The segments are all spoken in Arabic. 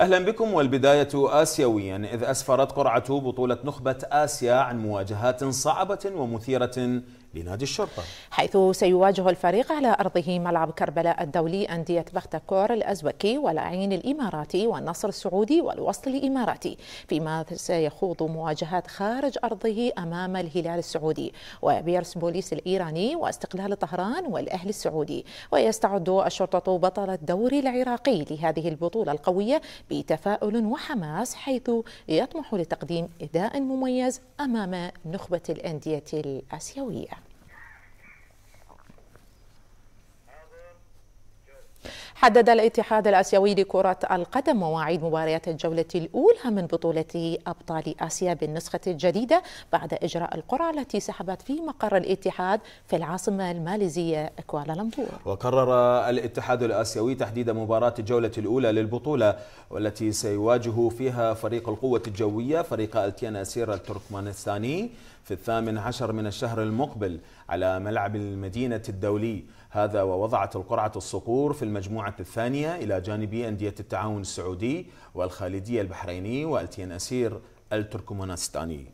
أهلا بكم والبداية آسيويا إذ أسفرت قرعة بطولة نخبة آسيا عن مواجهات صعبة ومثيرة لنادي الشرطة حيث سيواجه الفريق على أرضه ملعب كربلاء الدولي أندية بختكور الأزبكي والعين الإماراتي والنصر السعودي والوصل الإماراتي فيما سيخوض مواجهات خارج أرضه أمام الهلال السعودي وبيرس بوليس الإيراني واستقلال طهران والأهل السعودي ويستعد الشرطة بطل الدوري العراقي لهذه البطولة القوية بتفاؤل وحماس حيث يطمح لتقديم إداء مميز أمام نخبة الأندية الآسيوية حدد الاتحاد الآسيوي لكرة القدم مواعيد مباريات الجولة الأولى من بطولة أبطال آسيا بالنسخة الجديدة بعد إجراء القرعة التي سحبت في مقر الاتحاد في العاصمة الماليزية كوالالمبور وقرر الاتحاد الآسيوي تحديد مباراة الجولة الأولى للبطولة والتي سيواجه فيها فريق القوة الجوية فريق التيان أسير التركمانستاني في الثامن عشر من الشهر المقبل على ملعب المدينة الدولي هذا ووضعت القرعة الصقور في المجموعة الثانية إلى جانب أندية التعاون السعودي والخالدية البحريني والتين أسير التركمانستاني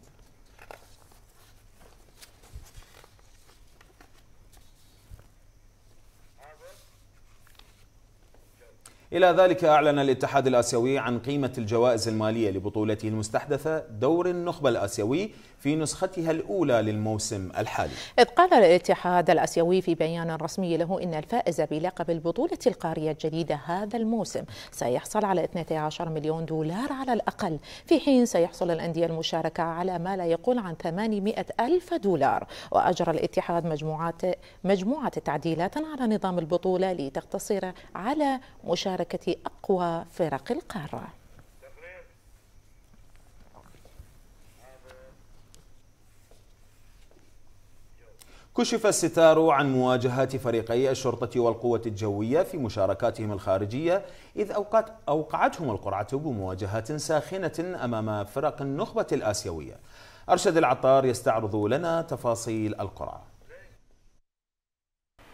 إلى ذلك أعلن الاتحاد الآسيوي عن قيمة الجوائز المالية لبطولته المستحدثة دور النخبة الآسيوي في نسختها الأولى للموسم الحالي إذ قال الاتحاد الأسيوي في بيان رسمي له إن الفائز بلقب البطولة القارية الجديدة هذا الموسم سيحصل على 12 مليون دولار على الأقل في حين سيحصل الأندية المشاركة على ما لا يقل عن 800 ألف دولار وأجرى الاتحاد مجموعات مجموعة تعديلات على نظام البطولة لتقتصر على مشاركة أقوى فرق القارة كشف الستار عن مواجهات فريقي الشرطة والقوة الجوية في مشاركاتهم الخارجية إذ أوقعت أوقعتهم القرعة بمواجهات ساخنة أمام فرق النخبة الآسيوية أرشد العطار يستعرض لنا تفاصيل القرعة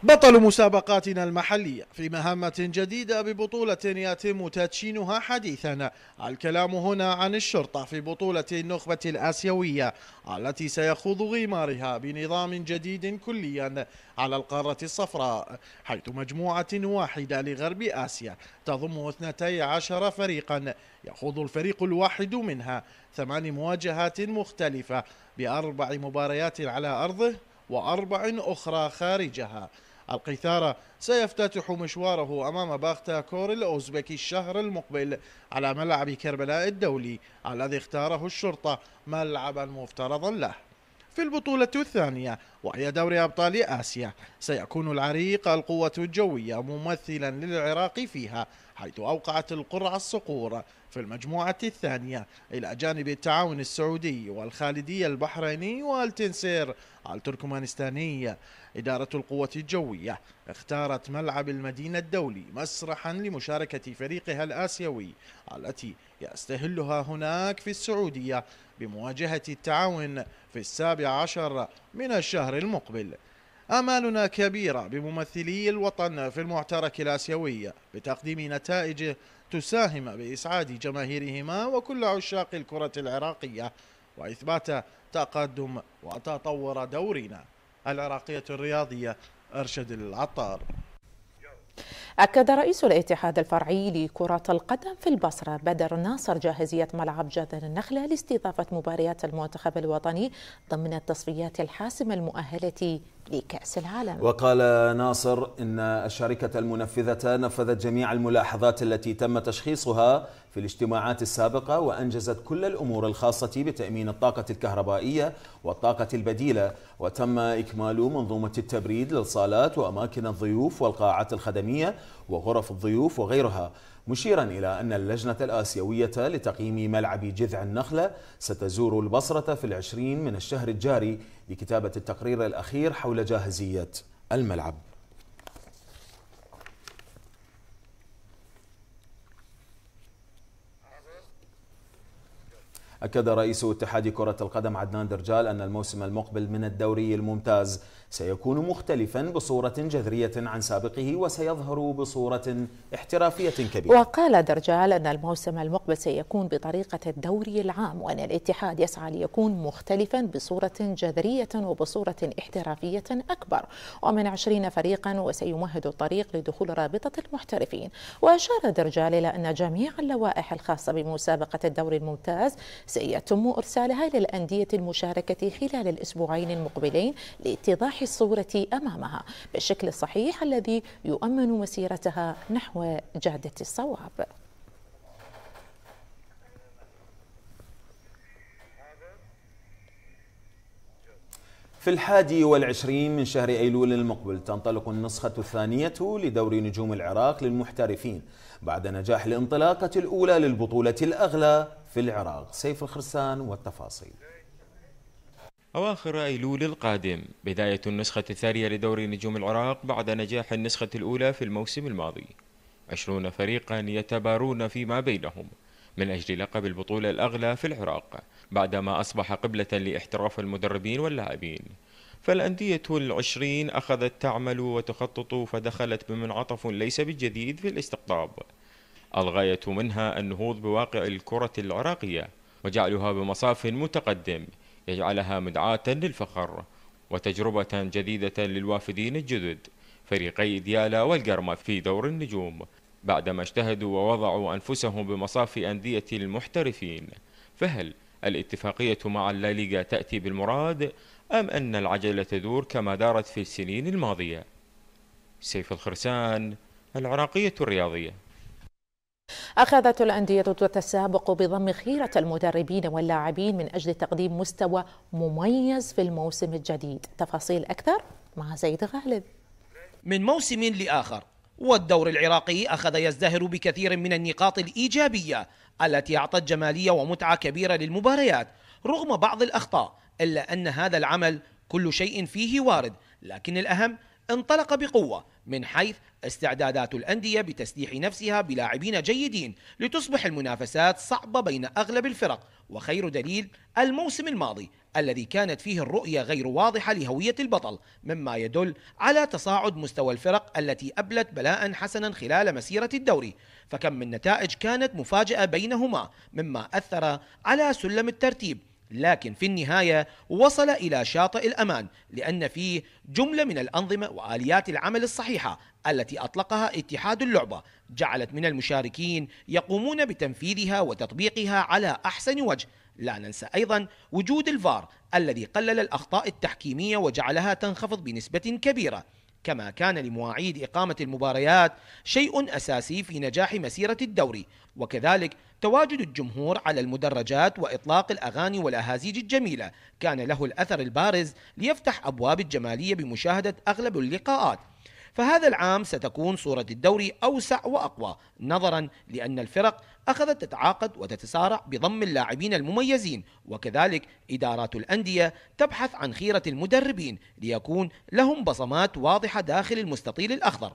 بطل مسابقاتنا المحلية في مهمة جديدة ببطولة يتم تدشينها حديثا الكلام هنا عن الشرطة في بطولة النخبة الآسيوية التي سيخوض غمارها بنظام جديد كليا على القارة الصفراء حيث مجموعة واحدة لغرب آسيا تضم 12 فريقا يخوض الفريق الواحد منها ثمان مواجهات مختلفة بأربع مباريات على أرضه وأربع أخرى خارجها القيثارة سيفتتح مشواره أمام باختا كور الأوزبكي الشهر المقبل على ملعب كربلاء الدولي الذي اختاره الشرطة ملعبا مفترضا له في البطولة الثانية وهي دوري أبطال آسيا سيكون العريق القوة الجوية ممثلا للعراق فيها حيث أوقعت القرعة الصقور في المجموعة الثانية إلى جانب التعاون السعودي والخالدية البحريني والتنسير التركمانستاني إدارة القوة الجوية اختارت ملعب المدينة الدولي مسرحا لمشاركة فريقها الآسيوي التي يستهلها هناك في السعودية بمواجهة التعاون في السابع عشر من الشهر الشهر المقبل آمالنا كبيرة بممثلي الوطن في المعترك الآسيوي بتقديم نتائج تساهم بإسعاد جماهيرهما وكل عشاق الكرة العراقية وإثبات تقدم وتطور دورنا العراقية الرياضية أرشد العطار أكد رئيس الاتحاد الفرعي لكرة القدم في البصرة بدر ناصر جاهزية ملعب جذر النخلة لاستضافة مباريات المنتخب الوطني ضمن التصفيات الحاسمة المؤهلة لكأس العالم وقال ناصر إن الشركة المنفذة نفذت جميع الملاحظات التي تم تشخيصها في الاجتماعات السابقة وأنجزت كل الأمور الخاصة بتأمين الطاقة الكهربائية والطاقة البديلة وتم إكمال منظومة التبريد للصالات وأماكن الضيوف والقاعات الخدمية وغرف الضيوف وغيرها مشيرا إلى أن اللجنة الآسيوية لتقييم ملعب جذع النخلة ستزور البصرة في العشرين من الشهر الجاري لكتابة التقرير الأخير حول جاهزية الملعب أكد رئيس اتحاد كرة القدم عدنان درجال أن الموسم المقبل من الدوري الممتاز سيكون مختلفا بصورة جذرية عن سابقه وسيظهر بصورة احترافية كبيرة وقال درجال أن الموسم المقبل سيكون بطريقة الدوري العام وأن الاتحاد يسعى ليكون مختلفا بصورة جذرية وبصورة احترافية أكبر ومن عشرين فريقا وسيمهد الطريق لدخول رابطة المحترفين وأشار درجال إلى أن جميع اللوائح الخاصة بمسابقة الدوري الممتاز سيتم إرسالها للأندية المشاركة خلال الأسبوعين المقبلين لاتضاح الصورة أمامها بالشكل الصحيح الذي يؤمن مسيرتها نحو جادة الصواب في الحادي والعشرين من شهر أيلول المقبل تنطلق النسخة الثانية لدور نجوم العراق للمحترفين بعد نجاح الانطلاقة الأولى للبطولة الأغلى في العراق سيف الخرسان والتفاصيل أواخر أيلول القادم بداية النسخة الثانية لدوري نجوم العراق بعد نجاح النسخة الأولى في الموسم الماضي عشرون فريقا يتبارون فيما بينهم من أجل لقب البطولة الأغلى في العراق بعدما أصبح قبلة لاحتراف المدربين واللاعبين فالأندية العشرين أخذت تعمل وتخطط فدخلت بمنعطف ليس بالجديد في الاستقطاب الغاية منها النهوض بواقع الكرة العراقية وجعلها بمصاف متقدم يجعلها مدعاة للفخر وتجربة جديدة للوافدين الجدد فريقي ديالا والقرمة في دور النجوم بعدما اجتهدوا ووضعوا أنفسهم بمصاف أندية المحترفين فهل الاتفاقية مع الليغا تأتي بالمراد أم أن العجلة تدور كما دارت في السنين الماضية سيف الخرسان العراقية الرياضية أخذت الأندية تتسابق بضم خيرة المدربين واللاعبين من أجل تقديم مستوى مميز في الموسم الجديد تفاصيل أكثر مع زيد غالب من موسم لآخر والدور العراقي أخذ يزدهر بكثير من النقاط الإيجابية التي أعطت جمالية ومتعة كبيرة للمباريات رغم بعض الأخطاء إلا أن هذا العمل كل شيء فيه وارد لكن الأهم انطلق بقوة من حيث استعدادات الأندية بتسليح نفسها بلاعبين جيدين لتصبح المنافسات صعبة بين أغلب الفرق وخير دليل الموسم الماضي الذي كانت فيه الرؤية غير واضحة لهوية البطل مما يدل على تصاعد مستوى الفرق التي أبلت بلاء حسنا خلال مسيرة الدوري فكم من نتائج كانت مفاجأة بينهما مما أثر على سلم الترتيب لكن في النهاية وصل إلى شاطئ الأمان لأن فيه جملة من الأنظمة وآليات العمل الصحيحة التي أطلقها اتحاد اللعبة جعلت من المشاركين يقومون بتنفيذها وتطبيقها على أحسن وجه لا ننسى أيضا وجود الفار الذي قلل الأخطاء التحكيمية وجعلها تنخفض بنسبة كبيرة كما كان لمواعيد إقامة المباريات شيء أساسي في نجاح مسيرة الدوري وكذلك تواجد الجمهور على المدرجات وإطلاق الأغاني والأهازيج الجميلة كان له الأثر البارز ليفتح أبواب الجمالية بمشاهدة أغلب اللقاءات فهذا العام ستكون صورة الدوري أوسع وأقوى نظرا لأن الفرق أخذت تتعاقد وتتسارع بضم اللاعبين المميزين وكذلك إدارات الأندية تبحث عن خيرة المدربين ليكون لهم بصمات واضحة داخل المستطيل الأخضر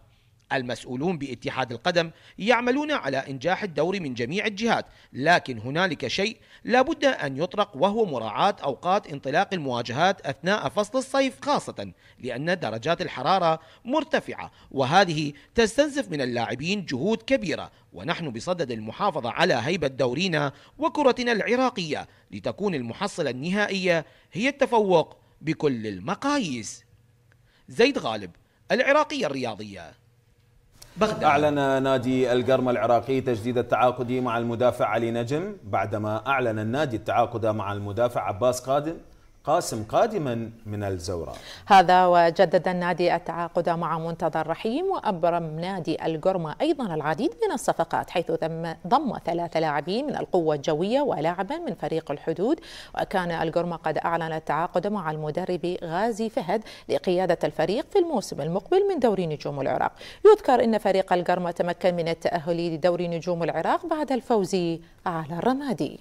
المسؤولون باتحاد القدم يعملون على إنجاح الدوري من جميع الجهات لكن هنالك شيء لابد أن يطرق وهو مراعاة أوقات انطلاق المواجهات أثناء فصل الصيف خاصة لأن درجات الحرارة مرتفعة وهذه تستنزف من اللاعبين جهود كبيرة ونحن بصدد المحافظة على هيبة دورينا وكرتنا العراقية لتكون المحصلة النهائية هي التفوق بكل المقاييس زيد غالب العراقية الرياضية بغداد أعلن نادي القرم العراقي تجديد التعاقد مع المدافع علي نجم بعدما أعلن النادي التعاقد مع المدافع عباس قادم قاسم قادما من الزوراء هذا وجدد النادي التعاقد مع منتظر رحيم وأبرم نادي القرمة أيضا العديد من الصفقات حيث ضم ثلاث لاعبين من القوة الجوية ولاعبا من فريق الحدود وكان القرمة قد أعلن التعاقد مع المدرب غازي فهد لقيادة الفريق في الموسم المقبل من دوري نجوم العراق يذكر أن فريق القرمة تمكن من التأهل لدوري نجوم العراق بعد الفوز على الرمادي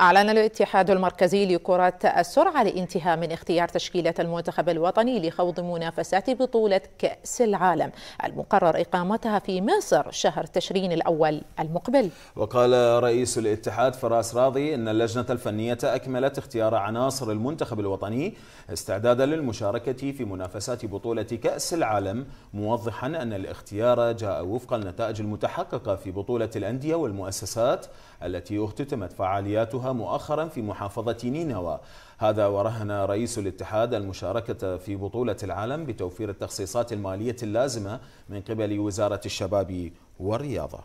أعلن الاتحاد المركزي لكرة السرعة الانتهاء من اختيار تشكيلة المنتخب الوطني لخوض منافسات بطولة كأس العالم المقرر إقامتها في مصر شهر تشرين الأول المقبل وقال رئيس الاتحاد فراس راضي أن اللجنة الفنية أكملت اختيار عناصر المنتخب الوطني استعدادا للمشاركة في منافسات بطولة كأس العالم موضحا أن الاختيار جاء وفق النتائج المتحققة في بطولة الأندية والمؤسسات التي اختتمت فعالياتها مؤخرا في محافظة نينوى هذا ورهن رئيس الاتحاد المشاركة في بطولة العالم بتوفير التخصيصات المالية اللازمة من قبل وزارة الشباب والرياضة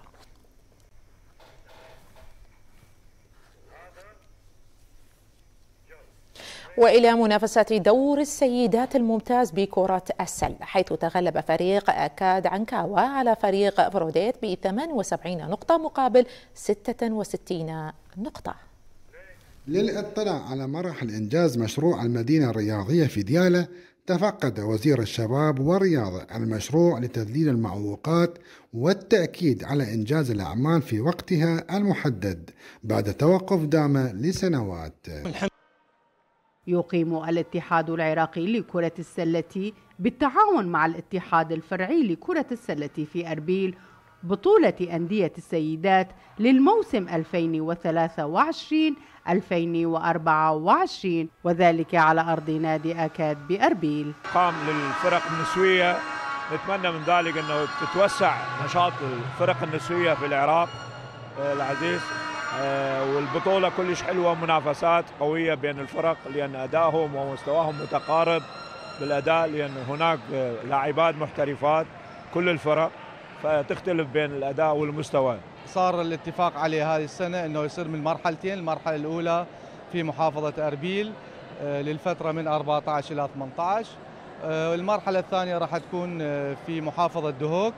وإلى منافسة دور السيدات الممتاز بكرة السلة حيث تغلب فريق أكاد عنكاوا على فريق فروديت ب 78 نقطة مقابل 66 نقطة للاطلاع على مراحل إنجاز مشروع المدينة الرياضية في دياله تفقد وزير الشباب والرياضة المشروع لتذليل المعوقات والتأكيد على إنجاز الأعمال في وقتها المحدد بعد توقف دام لسنوات يقيم الاتحاد العراقي لكرة السلة بالتعاون مع الاتحاد الفرعي لكرة السلة في أربيل بطولة أندية السيدات للموسم 2023 2024 وذلك على أرض نادي أكاد بأربيل قام للفرق النسوية نتمنى من ذلك أنه تتوسع نشاط الفرق النسوية في العراق آه، العزيز آه، والبطولة كلش حلوة منافسات قوية بين الفرق لأن أدائهم ومستواهم متقارب بالأداء لأن هناك آه، لاعبات محترفات كل الفرق فتختلف بين الاداء والمستوى صار الاتفاق عليه هذه السنه انه يصير من مرحلتين المرحله الاولى في محافظه اربيل آه، للفتره من 14 الى 18 آه، المرحله الثانيه راح تكون آه، في محافظه دهوك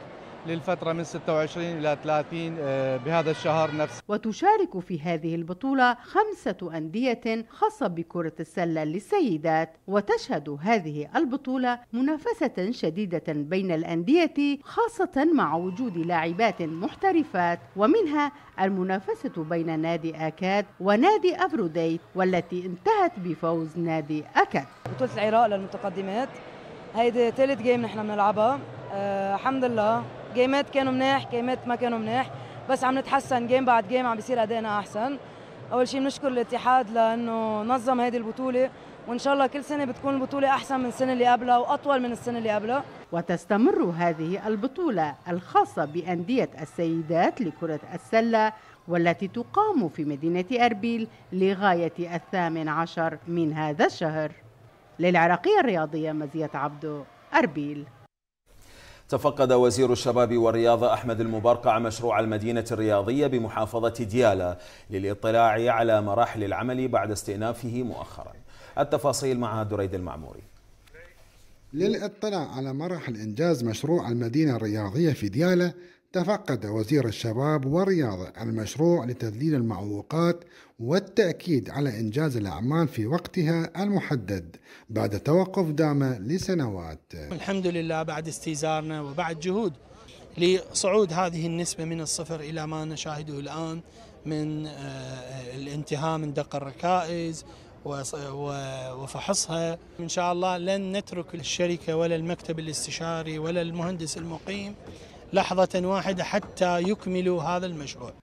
للفترة من 26 إلى 30 آه، بهذا الشهر نفسه وتشارك في هذه البطولة خمسة أندية خاصة بكرة السلة للسيدات وتشهد هذه البطولة منافسة شديدة بين الأندية خاصة مع وجود لاعبات محترفات ومنها المنافسة بين نادي أكاد ونادي أفروديت والتي انتهت بفوز نادي أكاد بطولة العراق للمتقدمات هيدي ثالث جيم نحن بنلعبها أه الحمد لله جيمات كانوا مناح جيمات ما كانوا مناح بس عم نتحسن جيم بعد جيم عم بيصير ادائنا احسن اول شيء بنشكر الاتحاد لانه نظم هذه البطوله وان شاء الله كل سنه بتكون البطوله احسن من السنه اللي قبلها واطول من السنه اللي قبلها وتستمر هذه البطوله الخاصه بانديه السيدات لكره السله والتي تقام في مدينه اربيل لغايه الثامن عشر من هذا الشهر للعراقيه الرياضيه مزيه عبدو اربيل تفقد وزير الشباب والرياضة أحمد المبرقع مشروع المدينة الرياضية بمحافظة ديالى للاطلاع على مراحل العمل بعد استئنافه مؤخرا التفاصيل مع دريد المعموري للاطلاع على مراحل إنجاز مشروع المدينة الرياضية في ديالى تفقد وزير الشباب والرياضة المشروع لتذليل المعوقات والتأكيد على إنجاز الأعمال في وقتها المحدد بعد توقف دام لسنوات الحمد لله بعد استيزارنا وبعد جهود لصعود هذه النسبة من الصفر إلى ما نشاهده الآن من آه، الانتهاء من دق الركائز وفحصها إن شاء الله لن نترك الشركة ولا المكتب الاستشاري ولا المهندس المقيم لحظة واحدة حتى يكملوا هذا المشروع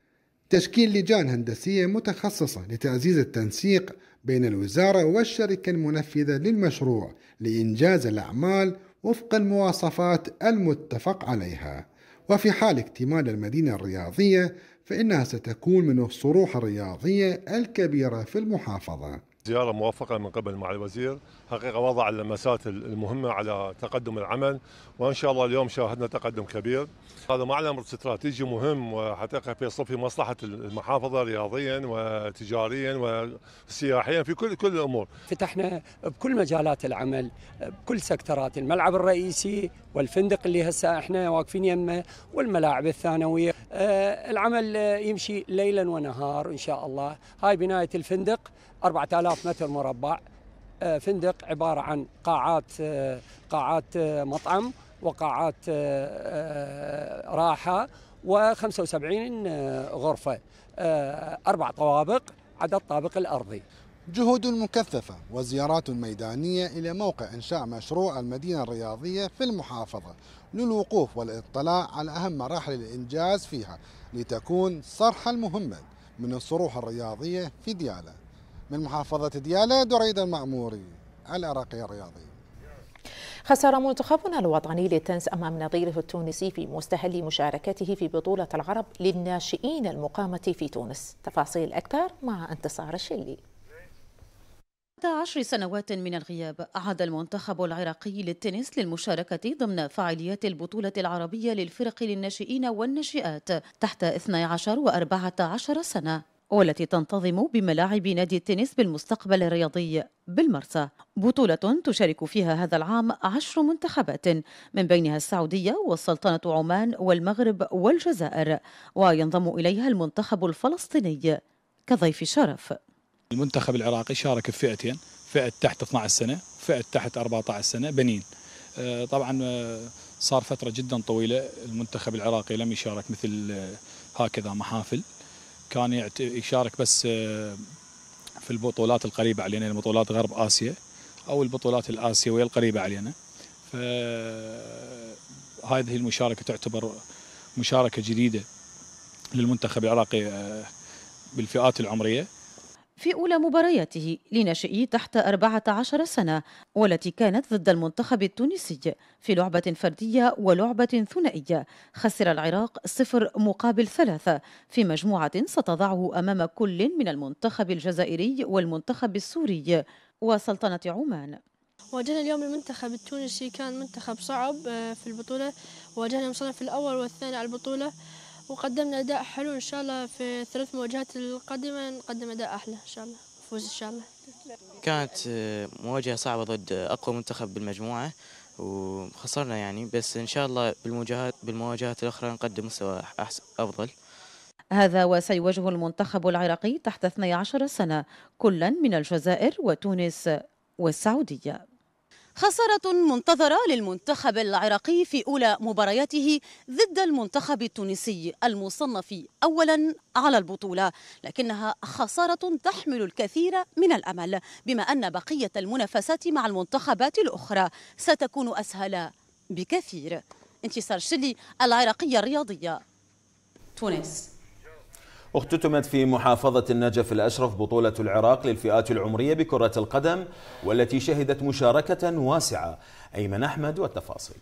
تشكيل لجان هندسية متخصصة لتعزيز التنسيق بين الوزارة والشركة المنفذة للمشروع لإنجاز الأعمال وفق المواصفات المتفق عليها وفي حال اكتمال المدينة الرياضية فإنها ستكون من الصروح الرياضية الكبيرة في المحافظة زيارة موفقة من قبل مع الوزير حقيقة وضع اللمسات المهمة على تقدم العمل وان شاء الله اليوم شاهدنا تقدم كبير هذا معلم استراتيجي مهم وحقيقه في في مصلحه المحافظه رياضيا وتجاريا وسياحيا في كل كل الامور فتحنا بكل مجالات العمل بكل سكترات الملعب الرئيسي والفندق اللي هسه احنا واقفين يمه والملاعب الثانويه آه، العمل يمشي ليلا ونهار ان شاء الله هاي بنايه الفندق 4000 متر مربع آه، فندق عباره عن قاعات آه، قاعات آه، مطعم وقاعات راحه و75 غرفه اربع طوابق عدا الطابق الارضي جهود مكثفة وزيارات ميدانية إلى موقع إنشاء مشروع المدينة الرياضية في المحافظة للوقوف والاطلاع على أهم مراحل الإنجاز فيها لتكون صرح المهمة من الصروح الرياضية في ديالة من محافظة ديالى دريد المعموري العراقي الرياضي خسر منتخبنا الوطني للتنس أمام نظيره التونسي في مستهل مشاركته في بطولة العرب للناشئين المقامة في تونس تفاصيل أكثر مع انتصار الشلي بعد عشر سنوات من الغياب عاد المنتخب العراقي للتنس للمشاركة ضمن فعاليات البطولة العربية للفرق للناشئين والناشئات تحت 12 و14 سنة والتي تنتظم بملاعب نادي التنس بالمستقبل الرياضي بالمرسى بطولة تشارك فيها هذا العام عشر منتخبات من بينها السعودية والسلطنة عمان والمغرب والجزائر وينضم إليها المنتخب الفلسطيني كضيف شرف المنتخب العراقي شارك في فئتين فئة تحت 12 سنة فئة تحت 14 سنة بنين آه، طبعا آه، صار فترة جدا طويلة المنتخب العراقي لم يشارك مثل آه، هكذا محافل كان يشارك بس آه، في البطولات القريبة علينا البطولات غرب آسيا أو البطولات الآسيوية القريبة علينا فهذه المشاركة تعتبر مشاركة جديدة للمنتخب العراقي آه، بالفئات العمرية في أولى مبارياته لناشئي تحت 14 سنة والتي كانت ضد المنتخب التونسي في لعبة فردية ولعبة ثنائية خسر العراق صفر مقابل ثلاثة في مجموعة ستضعه أمام كل من المنتخب الجزائري والمنتخب السوري وسلطنة عمان واجهنا اليوم المنتخب التونسي كان منتخب صعب آه، في البطولة واجهنا المصنف الأول والثاني على البطولة وقدمنا أداء حلو إن شاء الله في ثلاث مواجهات القادمة نقدم أداء أحلى إن شاء الله نفوز إن شاء الله كانت آه، مواجهة صعبة ضد أقوى منتخب بالمجموعة وخسرنا يعني بس إن شاء الله بالمواجهات بالمواجهات الأخرى نقدم مستوى أحسن أفضل هذا وسيواجه المنتخب العراقي تحت 12 سنة كلا من الجزائر وتونس والسعودية خسارة منتظرة للمنتخب العراقي في أولى مبارياته ضد المنتخب التونسي المصنف أولا على البطولة لكنها خسارة تحمل الكثير من الأمل بما أن بقية المنافسات مع المنتخبات الأخرى ستكون أسهل بكثير انتصار شلي العراقية الرياضية تونس اختتمت في محافظة النجف الأشرف بطولة العراق للفئات العمرية بكرة القدم والتي شهدت مشاركة واسعة أيمن أحمد والتفاصيل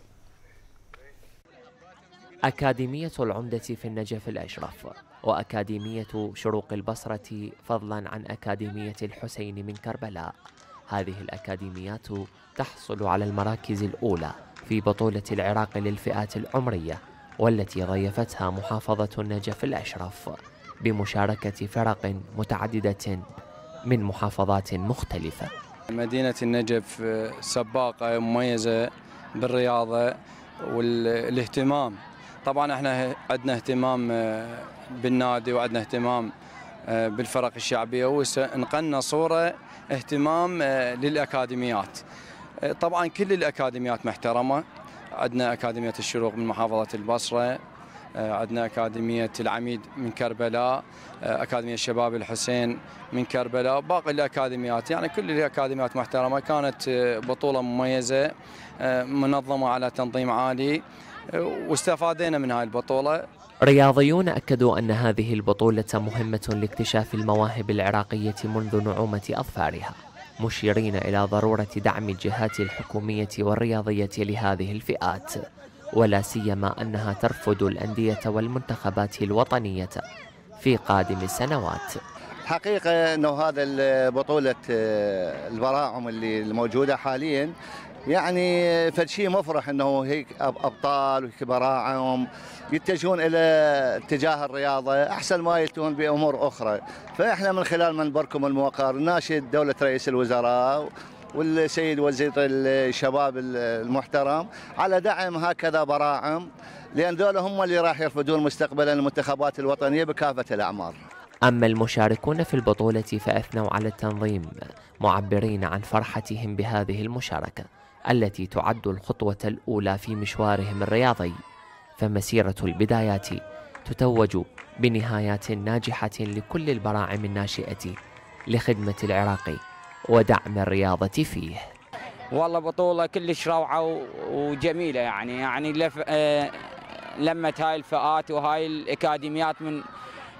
أكاديمية العمدة في النجف الأشرف وأكاديمية شروق البصرة فضلا عن أكاديمية الحسين من كربلاء هذه الأكاديميات تحصل على المراكز الأولى في بطولة العراق للفئات العمرية والتي ضيفتها محافظة النجف الأشرف بمشاركة فرق متعددة من محافظات مختلفة مدينة النجف آه، سباقة مميزة بالرياضة والاهتمام طبعا احنا عندنا اهتمام آه، بالنادي وعندنا اهتمام آه، بالفرق الشعبية ونقلنا صورة اهتمام للأكاديميات طبعا كل الأكاديميات محترمة عندنا أكاديمية الشروق من محافظة البصرة آه، عندنا أكاديمية العميد من كربلاء آه، أكاديمية شباب الحسين من كربلاء باقي الأكاديميات يعني كل الأكاديميات محترمة كانت آه، بطولة مميزة منظمة على تنظيم عالي واستفادينا من هاي البطولة رياضيون أكدوا أن هذه البطولة مهمة لاكتشاف المواهب العراقية منذ نعومة أظفارها مشيرين إلى ضرورة دعم الجهات الحكومية والرياضية لهذه الفئات ولا سيما أنها ترفض الأندية والمنتخبات الوطنية في قادم السنوات حقيقة أنه هذا بطولة آه، البراعم اللي الموجودة حاليا يعني فشيء مفرح انه هيك ابطال وهيك براعم يتجهون الى اتجاه الرياضه احسن ما يلتون بامور اخرى، فاحنا من خلال منبركم الموقر ناشد دوله رئيس الوزراء والسيد وزير الشباب المحترم على دعم هكذا براعم لان ذولا هم اللي راح يرفدون مستقبلا المنتخبات الوطنيه بكافه الاعمار. اما المشاركون في البطوله فاثنوا على التنظيم معبرين عن فرحتهم بهذه المشاركه التي تعد الخطوه الاولى في مشوارهم الرياضي فمسيره البدايات تتوج بنهايات ناجحه لكل البراعم الناشئه لخدمه العراقي ودعم الرياضة فيه والله بطولة كلش روعة وجميلة يعني يعني لف... آه، لمت هاي الفئات وهاي الأكاديميات من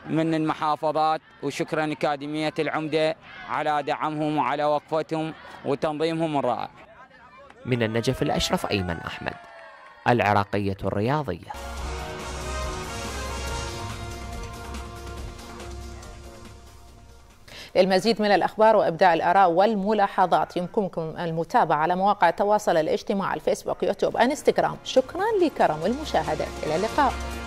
من المحافظات وشكرا أكاديمية العمدة على دعمهم وعلى وقفتهم وتنظيمهم الرائع من النجف الأشرف أيمن أحمد العراقية الرياضية للمزيد من الأخبار وإبداع الآراء والملاحظات يمكنكم المتابعة على مواقع التواصل الاجتماعي الفيسبوك يوتيوب انستغرام شكرا لكرم المشاهدة إلى اللقاء